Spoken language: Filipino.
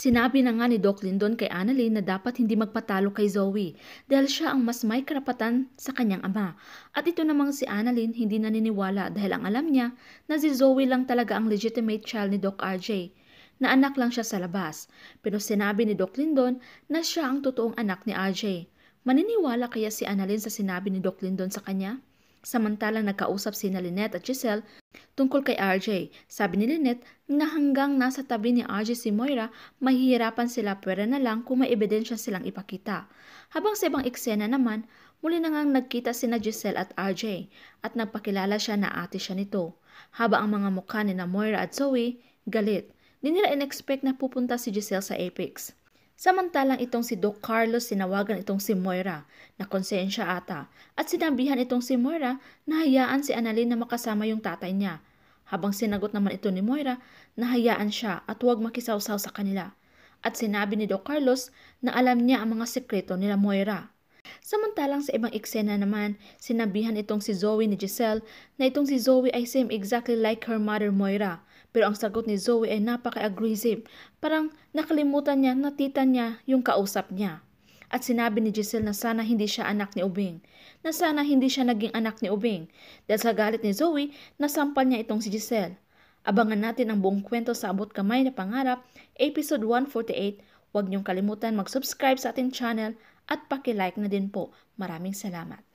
Sinabi na nga ni Doc Lindon kay Annalyn na dapat hindi magpatalo kay Zoe dahil siya ang mas may karapatan sa kanyang ama. At ito namang si Annalyn hindi naniniwala dahil ang alam niya na si Zoe lang talaga ang legitimate child ni Doc RJ na anak lang siya sa labas. Pero sinabi ni Doc Lindon na siya ang totoong anak ni RJ. Maniniwala kaya si Annalyn sa sinabi ni Doc Lindon sa kanya? Samantalang nagkausap si na Lynette at Giselle tungkol kay RJ. Sabi ni Lynette na hanggang nasa tabi ni RJ si Moira, mahihirapan sila pwera na lang kung may ebidensya silang ipakita. Habang sa ibang eksena naman, muli na ngang nagkita sina Giselle at RJ at nagpakilala siya na ate siya nito. Haba ang mga mukha ni na Moira at Zoe, galit. Di nila in-expect na pupunta si Giselle sa Apex. Samantalang itong si Doc Carlos sinawagan itong si Moira na konsensya ata at sinabihan itong si Moira na hayaan si Annalyn na makasama yung tatay niya. Habang sinagot naman ito ni Moira na hayaan siya at huwag makisawsaw sa kanila. At sinabi ni Doc Carlos na alam niya ang mga sekreto nila Moira. Samantalang sa ibang eksena naman, sinabihan itong si Zoe ni Giselle na itong si Zoe ay same exactly like her mother Moira. Pero ang sagot ni Zoe ay napaka-aggressive. Parang nakalimutan niya na tita niya yung kausap niya. At sinabi ni Giselle na sana hindi siya anak ni Ubing. Na sana hindi siya naging anak ni Ubing. Dahil sa galit ni Zoe, nasampal niya itong si Giselle. Abangan natin ang buong kwento sa abot kamay na pangarap, episode 148 Huwag niyong kalimutan mag-subscribe sa ating channel at pakilike na din po. Maraming salamat.